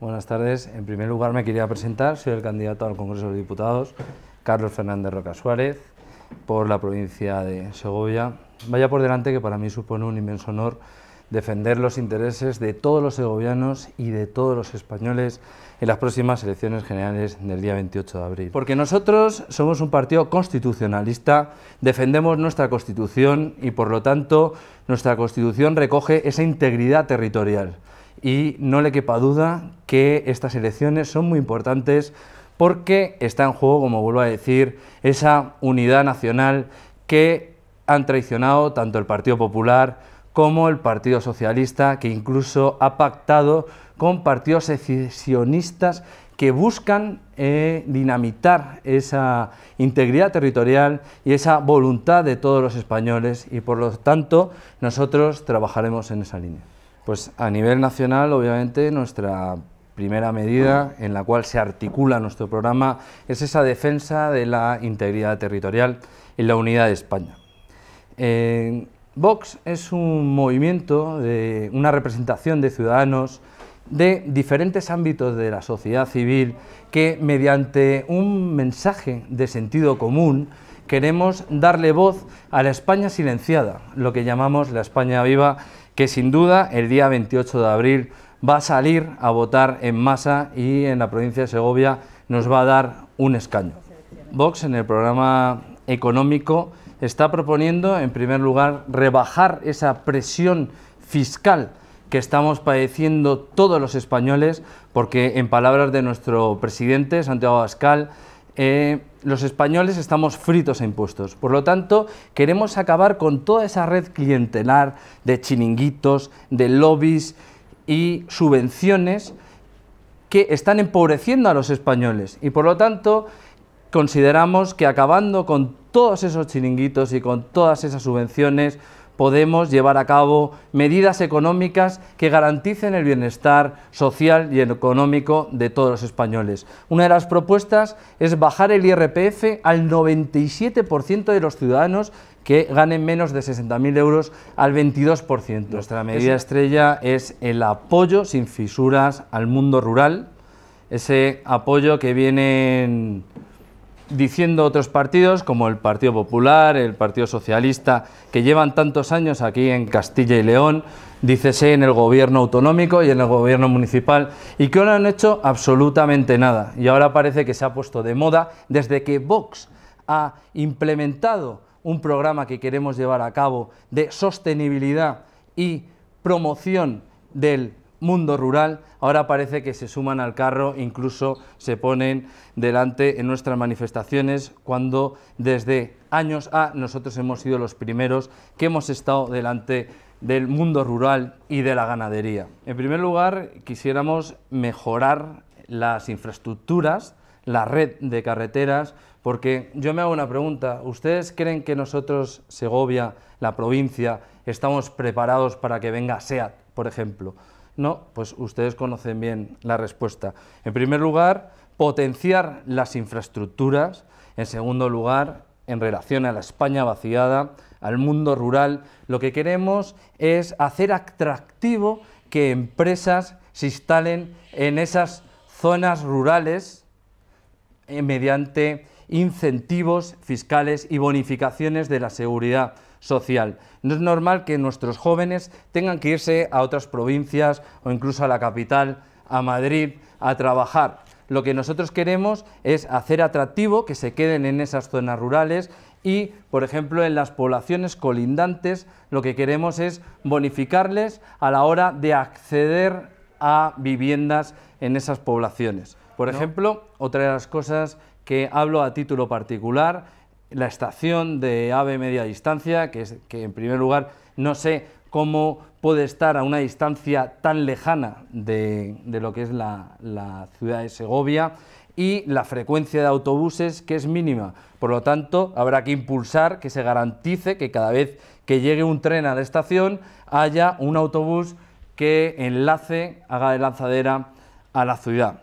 Buenas tardes. En primer lugar me quería presentar. Soy el candidato al Congreso de Diputados, Carlos Fernández Roca Suárez, por la provincia de Segovia. Vaya por delante que para mí supone un inmenso honor defender los intereses de todos los segovianos y de todos los españoles en las próximas elecciones generales del día 28 de abril. Porque nosotros somos un partido constitucionalista, defendemos nuestra Constitución y por lo tanto nuestra Constitución recoge esa integridad territorial y no le quepa duda que estas elecciones son muy importantes porque está en juego, como vuelvo a decir, esa unidad nacional que han traicionado tanto el Partido Popular como el Partido Socialista, que incluso ha pactado con partidos secesionistas que buscan eh, dinamitar esa integridad territorial y esa voluntad de todos los españoles y por lo tanto nosotros trabajaremos en esa línea. Pues a nivel nacional, obviamente, nuestra primera medida en la cual se articula nuestro programa es esa defensa de la integridad territorial y la unidad de España. Vox es un movimiento, de una representación de ciudadanos de diferentes ámbitos de la sociedad civil que mediante un mensaje de sentido común queremos darle voz a la España silenciada, lo que llamamos la España viva que sin duda el día 28 de abril va a salir a votar en masa y en la provincia de Segovia nos va a dar un escaño. Vox en el programa económico está proponiendo en primer lugar rebajar esa presión fiscal que estamos padeciendo todos los españoles porque en palabras de nuestro presidente Santiago Abascal eh, los españoles estamos fritos a impuestos. Por lo tanto, queremos acabar con toda esa red clientelar de chiringuitos, de lobbies y subvenciones que están empobreciendo a los españoles. Y por lo tanto, consideramos que acabando con todos esos chiringuitos y con todas esas subvenciones, podemos llevar a cabo medidas económicas que garanticen el bienestar social y económico de todos los españoles. Una de las propuestas es bajar el IRPF al 97% de los ciudadanos que ganen menos de 60.000 euros al 22%. Nuestra medida estrella es el apoyo sin fisuras al mundo rural, ese apoyo que vienen diciendo otros partidos, como el Partido Popular, el Partido Socialista, que llevan tantos años aquí en Castilla y León, dícese en el gobierno autonómico y en el gobierno municipal, y que no han hecho absolutamente nada. Y ahora parece que se ha puesto de moda desde que Vox ha implementado un programa que queremos llevar a cabo de sostenibilidad y promoción del mundo rural, ahora parece que se suman al carro, incluso se ponen delante en nuestras manifestaciones, cuando desde años A nosotros hemos sido los primeros que hemos estado delante del mundo rural y de la ganadería. En primer lugar, quisiéramos mejorar las infraestructuras, la red de carreteras, porque yo me hago una pregunta, ¿ustedes creen que nosotros, Segovia, la provincia, estamos preparados para que venga SEAT, por ejemplo? No, pues ustedes conocen bien la respuesta. En primer lugar, potenciar las infraestructuras. En segundo lugar, en relación a la España vaciada, al mundo rural, lo que queremos es hacer atractivo que empresas se instalen en esas zonas rurales eh, mediante incentivos fiscales y bonificaciones de la seguridad social. No es normal que nuestros jóvenes tengan que irse a otras provincias o incluso a la capital, a Madrid, a trabajar. Lo que nosotros queremos es hacer atractivo que se queden en esas zonas rurales y, por ejemplo, en las poblaciones colindantes lo que queremos es bonificarles a la hora de acceder a viviendas en esas poblaciones. Por ejemplo, otra de las cosas que hablo a título particular la estación de AVE media distancia, que, es, que en primer lugar no sé cómo puede estar a una distancia tan lejana de, lo que es la, la, ciudad de Segovia y la frecuencia de autobuses que es mínima. Por lo tanto, habrá que impulsar que se garantice que cada vez que llegue un tren a la estación haya un autobús que enlace, haga de lanzadera a la ciudad.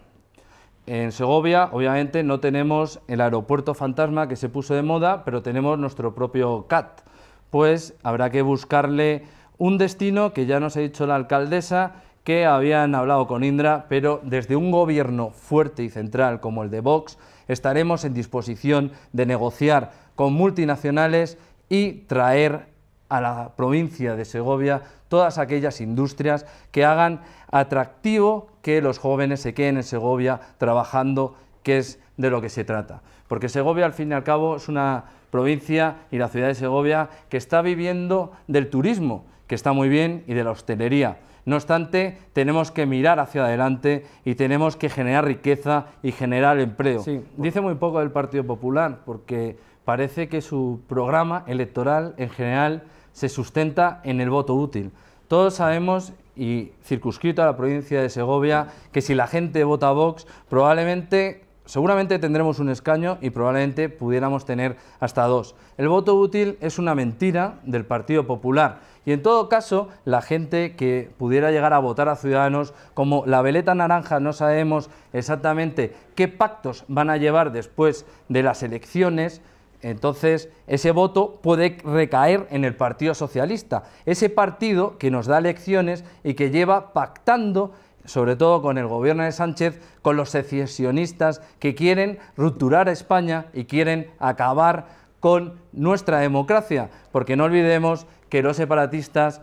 En Segovia, obviamente, no tenemos el aeropuerto fantasma que se puso de moda, pero tenemos nuestro propio CAT. Pues habrá que buscarle un destino que ya nos ha dicho la alcaldesa que habían hablado con Indra, pero desde un gobierno fuerte y central como el de Vox, estaremos en disposición de negociar con multinacionales y traer a la provincia de Segovia todas aquellas industrias que hagan atractivo que los jóvenes se queden en Segovia trabajando, que es de lo que se trata. Porque Segovia, al fin y al cabo, es una provincia y la ciudad de Segovia que está viviendo del turismo, que está muy bien, y de la hostelería. No obstante, tenemos que mirar hacia adelante y tenemos que generar riqueza y generar empleo. Dice muy poco del Partido Popular, porque parece que su programa electoral en general se sustenta en el voto útil. Todos sabemos, y circunscrito a la provincia de Segovia, que si la gente vota Vox, probablemente seguramente tendremos un escaño y probablemente pudiéramos tener hasta dos. El voto útil es una mentira del Partido Popular y en todo caso la gente que pudiera llegar a votar a Ciudadanos, como la veleta naranja no sabemos exactamente qué pactos van a llevar después de las elecciones, entonces, ese voto puede recaer en el Partido Socialista, ese partido que nos da elecciones y que lleva pactando sobre todo con el gobierno de Sánchez, con los secesionistas que quieren rupturar a España y quieren acabar con nuestra democracia, porque no olvidemos que los separatistas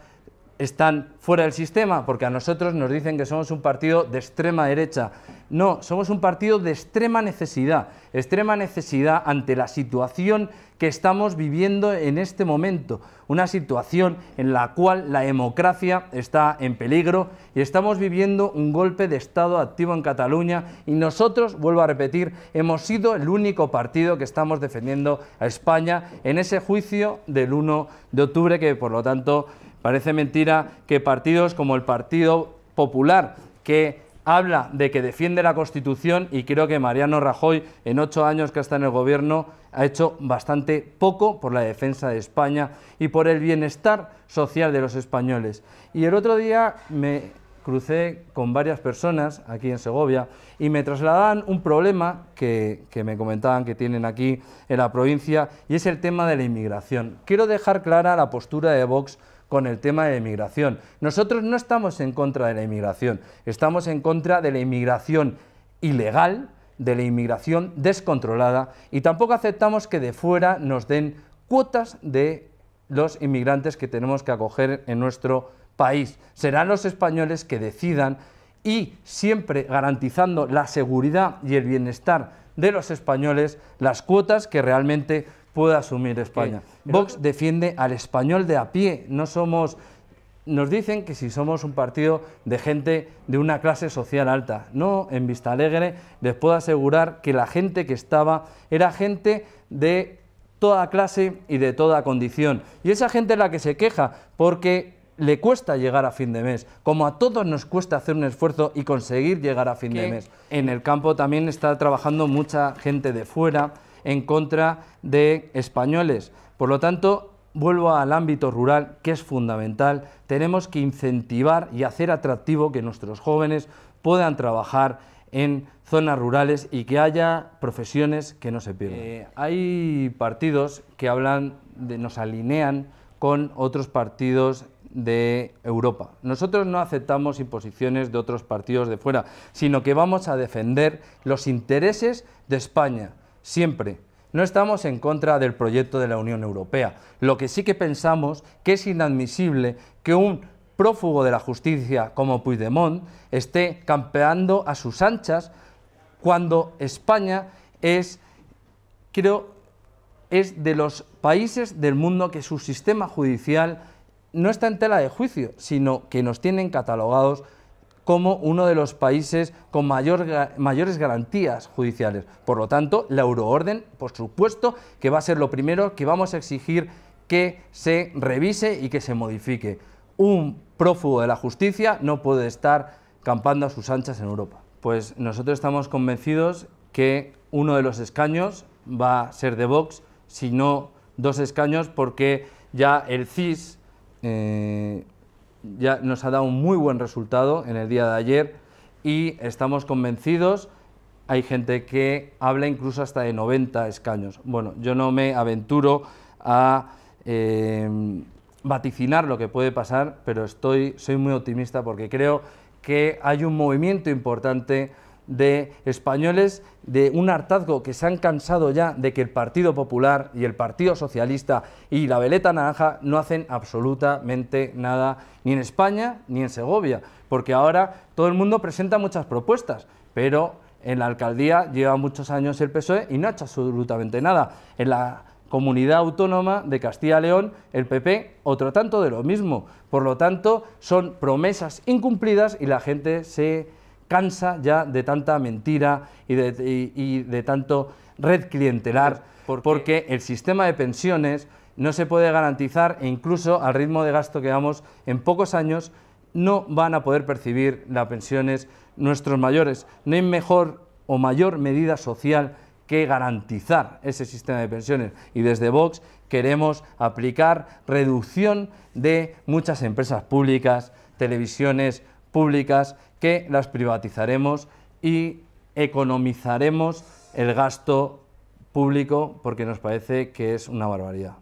están fuera del sistema, porque a nosotros nos dicen que somos un partido de extrema derecha. No, somos un partido de extrema necesidad, extrema necesidad ante la situación que estamos viviendo en este momento, una situación en la cual la democracia está en peligro y estamos viviendo un golpe de Estado activo en Cataluña y nosotros, vuelvo a repetir, hemos sido el único partido que estamos defendiendo a España en ese juicio del 1 de octubre que, por lo tanto, Parece mentira que partidos como el Partido Popular, que habla de que defiende la Constitución y creo que Mariano Rajoy, en ocho años que está en el Gobierno, ha hecho bastante poco por la defensa de España y por el bienestar social de los españoles. Y el otro día me crucé con varias personas aquí en Segovia y me trasladaban un problema que, me comentaban que tienen aquí en la provincia y es el tema de la inmigración. Quiero dejar clara la postura de Vox con el tema de la inmigración. Nosotros no estamos en contra de la inmigración, estamos en contra de la inmigración ilegal, de la inmigración descontrolada y tampoco aceptamos que de fuera nos den cuotas de los inmigrantes que tenemos que acoger en nuestro país. Serán los españoles que decidan y siempre garantizando la seguridad y el bienestar de los españoles las cuotas que realmente pueda asumir España. Vox defiende al español de a pie, no somos... Nos dicen que si somos un partido de gente de una clase social alta. No, en Vista Alegre les puedo asegurar que la gente que estaba era gente de toda clase y de toda condición. Y esa gente es la que se queja porque le cuesta llegar a fin de mes, como a todos nos cuesta hacer un esfuerzo y conseguir llegar a fin de mes. En el campo también está trabajando mucha gente de fuera en contra de españoles. Por lo tanto, vuelvo al ámbito rural, que es fundamental. Tenemos que incentivar y hacer atractivo que nuestros jóvenes puedan trabajar en zonas rurales y que haya profesiones que no se pierdan. Eh, hay partidos que hablan, de, nos alinean con otros partidos de Europa. Nosotros no aceptamos imposiciones de otros partidos de fuera, sino que vamos a defender los intereses de España, siempre. No estamos en contra del proyecto de la Unión Europea. Lo que sí que pensamos que es inadmisible que un prófugo de la justicia como Puigdemont esté campeando a sus anchas cuando España es, creo, es de los países del mundo que su sistema judicial no está en tela de juicio, sino que nos tienen catalogados como uno de los países con mayores garantías judiciales. Por lo tanto, la euroorden, por supuesto, que va a ser lo primero que vamos a exigir que se revise y que se modifique. Un prófugo de la justicia no puede estar campando a sus anchas en Europa. Pues nosotros estamos convencidos que uno de los escaños va a ser de Vox, si no dos escaños, porque ya el CIS eh, ya nos ha dado un muy buen resultado en el día de ayer y estamos convencidos, hay gente que habla incluso hasta de 90 escaños. Bueno, yo no me aventuro a eh, vaticinar lo que puede pasar, pero estoy, soy muy optimista porque creo que hay un movimiento importante de españoles de un hartazgo que se han cansado ya de que el Partido Popular y el Partido Socialista y la veleta naranja no hacen absolutamente nada ni en España ni en Segovia, porque ahora todo el mundo presenta muchas propuestas, pero en la alcaldía lleva muchos años el PSOE y no ha hecho absolutamente nada. En la comunidad autónoma de Castilla y León, el PP, otro tanto de lo mismo. Por lo tanto, son promesas incumplidas y la gente se cansa ya de tanta mentira y de, tanto red clientelar, pues, porque el sistema de pensiones no se puede garantizar e incluso al ritmo de gasto que vamos en pocos años no van a poder percibir las pensiones nuestros mayores. No hay mejor o mayor medida social que garantizar ese sistema de pensiones. Y desde Vox queremos aplicar reducción de muchas empresas públicas, televisiones públicas que las privatizaremos y economizaremos el gasto público porque nos parece que es una barbaridad.